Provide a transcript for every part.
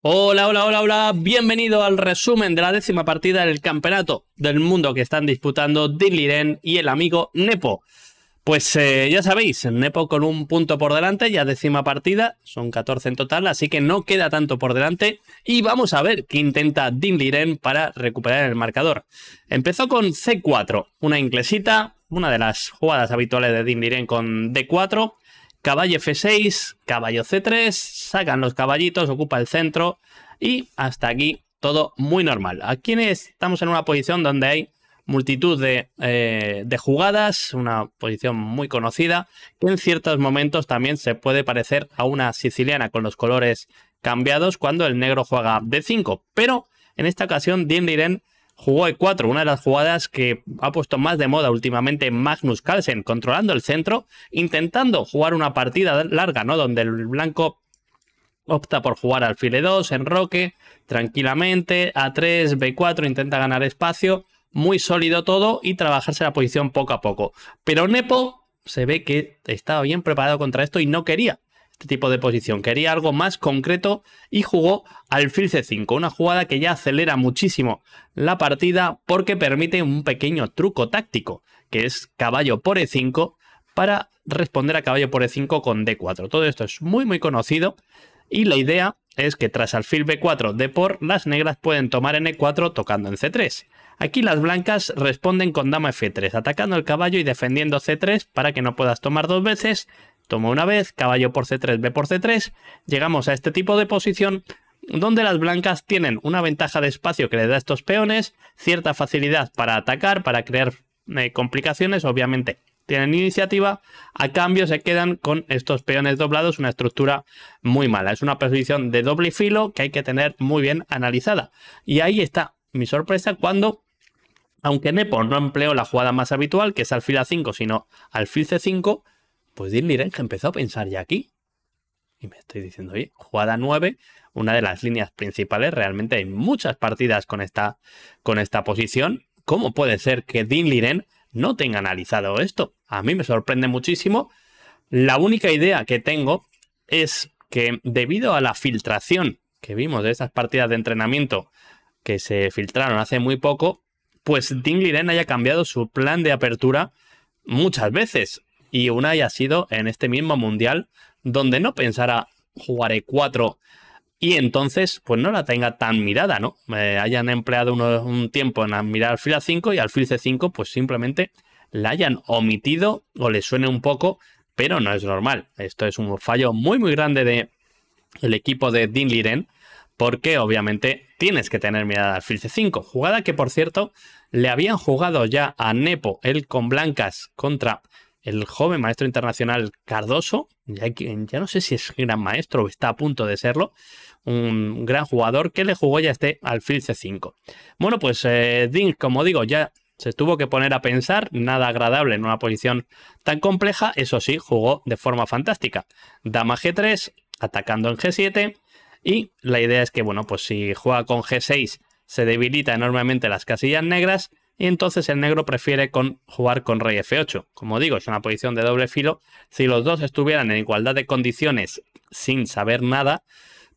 Hola, hola, hola, hola. Bienvenido al resumen de la décima partida del Campeonato del Mundo que están disputando Liren y el amigo Nepo. Pues eh, ya sabéis, Nepo con un punto por delante, ya décima partida, son 14 en total, así que no queda tanto por delante. Y vamos a ver qué intenta Liren para recuperar el marcador. Empezó con C4, una inglesita, una de las jugadas habituales de Liren con D4. Caballo F6, caballo C3, sacan los caballitos, ocupa el centro y hasta aquí todo muy normal. Aquí estamos en una posición donde hay multitud eh, de, jugadas, una posición muy conocida, que en ciertos momentos también se puede parecer a una siciliana con los colores cambiados cuando el negro juega D5. Pero en esta ocasión, Liren... Jugó de 4, una de las jugadas que ha puesto más de moda últimamente Magnus Carlsen, controlando el centro, intentando jugar una partida larga, ¿no? Donde el blanco opta por jugar file 2, roque, tranquilamente, A3, B4, intenta ganar espacio, muy sólido todo y trabajarse la posición poco a poco. Pero Nepo se ve que estaba bien preparado contra esto y no quería este tipo de posición. Quería algo más concreto y jugó alfil c5, una jugada que ya acelera muchísimo la partida porque permite un pequeño truco táctico, que es caballo por e5 para responder a caballo por e5 con d4. Todo esto es muy muy conocido y la idea es que tras alfil b4 de por, las negras pueden tomar en e4 tocando en c3. Aquí las blancas responden con dama f3, atacando el caballo y defendiendo c3 para que no puedas tomar dos veces Tomo una vez, caballo por C3, B por C3, llegamos a este tipo de posición donde las blancas tienen una ventaja de espacio que les da a estos peones, cierta facilidad para atacar, para crear eh, complicaciones, obviamente tienen iniciativa, a cambio se quedan con estos peones doblados, una estructura muy mala. Es una posición de doble filo que hay que tener muy bien analizada. Y ahí está mi sorpresa cuando, aunque Nepo no empleó la jugada más habitual, que es alfil A5, sino alfil C5, pues Liren Liren empezó a pensar ya aquí. Y me estoy diciendo, oye, jugada 9, una de las líneas principales. Realmente hay muchas partidas con esta, con esta posición. ¿Cómo puede ser que Dean Liren no tenga analizado esto? A mí me sorprende muchísimo. La única idea que tengo es que debido a la filtración que vimos de esas partidas de entrenamiento que se filtraron hace muy poco, pues Dean Liren haya cambiado su plan de apertura muchas veces y una haya sido en este mismo mundial donde no pensara jugaré cuatro y entonces pues no la tenga tan mirada, ¿no? me hayan empleado un tiempo en mirar al fila 5 y al fil C5 pues simplemente la hayan omitido o le suene un poco, pero no es normal. Esto es un fallo muy muy grande de el equipo de Dean Liren porque obviamente tienes que tener mirada al fil C5. Jugada que por cierto le habían jugado ya a Nepo el con blancas contra el joven maestro internacional Cardoso, ya, ya, no sé si es gran maestro o está a punto de serlo, un gran jugador que le jugó ya este alfil C5. Bueno, pues eh, Ding, como digo, ya se tuvo que poner a pensar, nada agradable en una posición tan compleja, eso sí, jugó de forma fantástica. Dama G3, atacando en G7, y la idea es que, bueno, pues si juega con G6 se debilita enormemente las casillas negras y entonces el negro prefiere con, jugar con rey f8. Como digo, es una posición de doble filo. Si los dos estuvieran en igualdad de condiciones sin saber nada,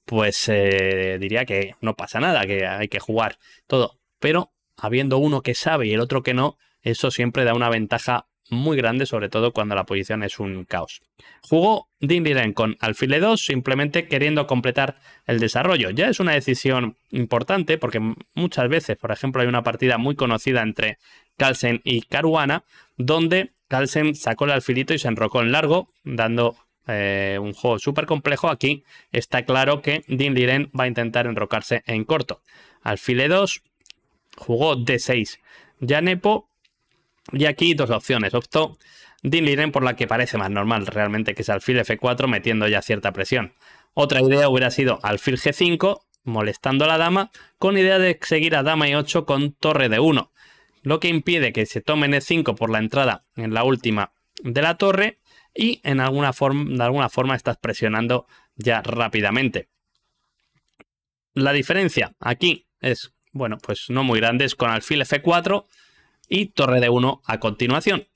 pues eh, diría que no pasa nada, que hay que jugar todo. Pero habiendo uno que sabe y el otro que no, eso siempre da una ventaja muy grande, sobre todo cuando la posición es un caos. Jugó Din Liren con alfile 2 simplemente queriendo completar el desarrollo. Ya es una decisión importante porque muchas veces, por ejemplo, hay una partida muy conocida entre Carlsen y Caruana, donde Carlsen sacó el alfilito y se enrocó en largo, dando eh, un juego súper complejo. Aquí está claro que Din Liren va a intentar enrocarse en corto. Alfile 2 jugó d6. Nepo. Y aquí dos opciones. Opto Din Liren por la que parece más normal realmente, que es alfil F4 metiendo ya cierta presión. Otra idea hubiera sido alfil G5 molestando a la dama con idea de seguir a dama y 8 con torre d 1 lo que impide que se tomen E5 por la entrada en la última de la torre y en alguna forma, de alguna forma estás presionando ya rápidamente. La diferencia aquí es, bueno, pues no muy grande, es con alfil F4 y torre de 1 a continuación.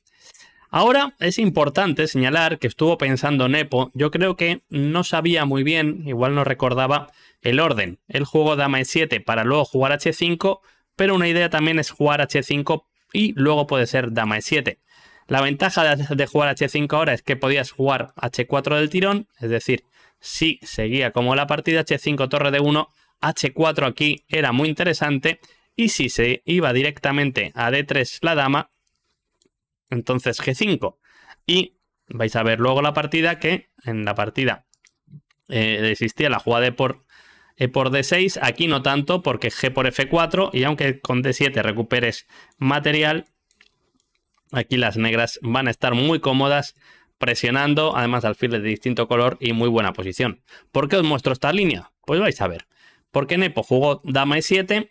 Ahora es importante señalar que estuvo pensando Nepo, yo creo que no sabía muy bien, igual no recordaba el orden. el juego dama e7 para luego jugar h5, pero una idea también es jugar h5 y luego puede ser dama e7. La ventaja de jugar h5 ahora es que podías jugar h4 del tirón, es decir, si seguía como la partida h5 torre de 1, h4 aquí era muy interesante y si se iba directamente a D3 la dama, entonces G5. Y vais a ver luego la partida que en la partida eh, existía la jugada de por, eh, por D6. Aquí no tanto porque G por F4 y aunque con D7 recuperes material, aquí las negras van a estar muy cómodas presionando, además alfiles de distinto color y muy buena posición. ¿Por qué os muestro esta línea? Pues vais a ver. Porque Nepo jugó dama E7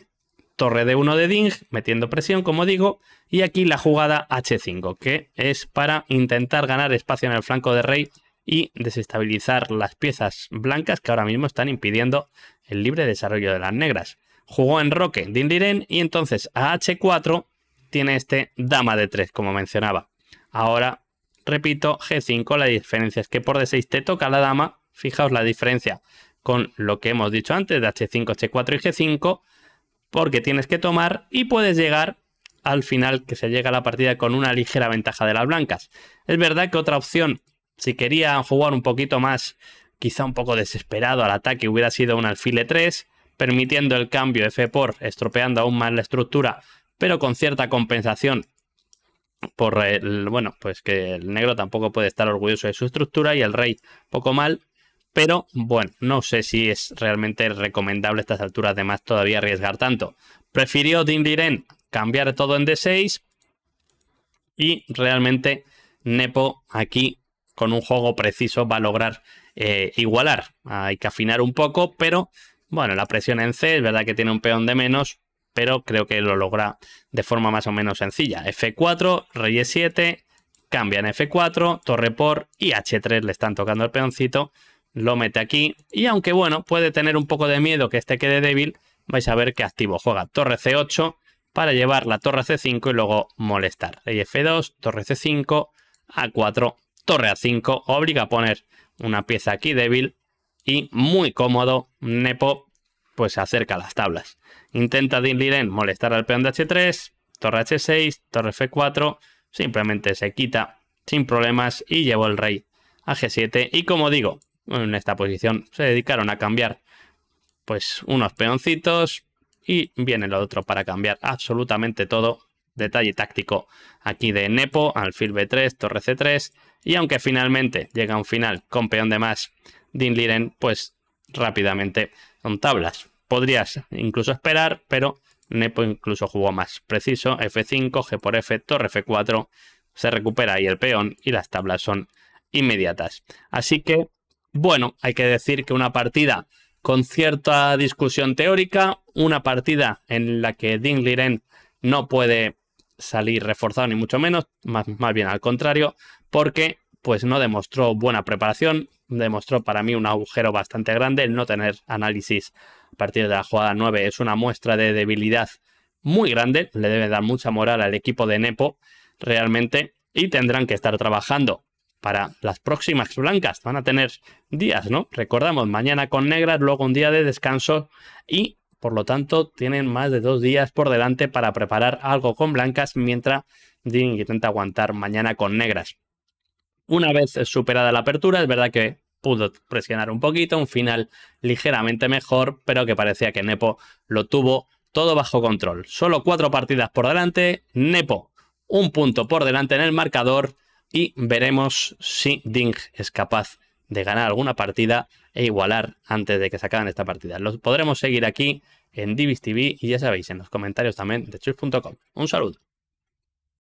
torre de 1 de Ding, metiendo presión, como digo, y aquí la jugada H5, que es para intentar ganar espacio en el flanco de rey y desestabilizar las piezas blancas que ahora mismo están impidiendo el libre desarrollo de las negras. Jugó en roque Liren y entonces a H4 tiene este dama de 3, como mencionaba. Ahora, repito, G5, la diferencia es que por D6 te toca la dama, fijaos la diferencia con lo que hemos dicho antes de H5, H4 y G5, porque tienes que tomar y puedes llegar al final que se llega a la partida con una ligera ventaja de las blancas. Es verdad que otra opción, si quería jugar un poquito más, quizá un poco desesperado al ataque, hubiera sido un alfile 3, permitiendo el cambio F por, estropeando aún más la estructura, pero con cierta compensación por el, bueno, pues que el negro tampoco puede estar orgulloso de su estructura y el rey poco mal, pero bueno, no sé si es realmente recomendable estas alturas de más todavía arriesgar tanto. Prefirió Dindiren cambiar todo en D6 y realmente Nepo aquí con un juego preciso va a lograr eh, igualar. Hay que afinar un poco, pero bueno, la presión en C es verdad que tiene un peón de menos, pero creo que lo logra de forma más o menos sencilla. F4, rey E7, cambian F4, torre por y H3 le están tocando el peoncito lo mete aquí. Y aunque bueno, puede tener un poco de miedo que este quede débil, vais a ver que activo juega torre C8 para llevar la torre C5 y luego molestar. Rey F2, torre C5, A4, torre A5, obliga a poner una pieza aquí débil y muy cómodo, Nepo pues se acerca a las tablas. Intenta Liren molestar al peón de H3, torre H6, torre F4, simplemente se quita sin problemas y llevó el rey a G7 y como digo, en esta posición, se dedicaron a cambiar pues unos peoncitos y viene lo otro para cambiar absolutamente todo. Detalle táctico aquí de Nepo, alfil B3, torre C3 y aunque finalmente llega un final con peón de más Din Liren, pues rápidamente son tablas. Podrías incluso esperar, pero Nepo incluso jugó más preciso, F5, G por F, torre F4, se recupera ahí el peón y las tablas son inmediatas. Así que bueno, hay que decir que una partida con cierta discusión teórica, una partida en la que Ding Liren no puede salir reforzado ni mucho menos, más, bien al contrario, porque pues no demostró buena preparación, demostró para mí un agujero bastante grande el no tener análisis a partir de la jugada 9, es una muestra de debilidad muy grande, le debe dar mucha moral al equipo de Nepo realmente y tendrán que estar trabajando para las próximas blancas. Van a tener días, ¿no? Recordamos, mañana con negras, luego un día de descanso y por lo tanto tienen más de dos días por delante para preparar algo con blancas mientras Ding intenta aguantar mañana con negras. Una vez superada la apertura, es verdad que pudo presionar un poquito, un final ligeramente mejor, pero que parecía que Nepo lo tuvo todo bajo control. Solo cuatro partidas por delante, Nepo un punto por delante en el marcador y veremos si Ding es capaz de ganar alguna partida e igualar antes de que se acaben esta partida. Los podremos seguir aquí en DivisTV TV y ya sabéis, en los comentarios también de chus.com. Un saludo.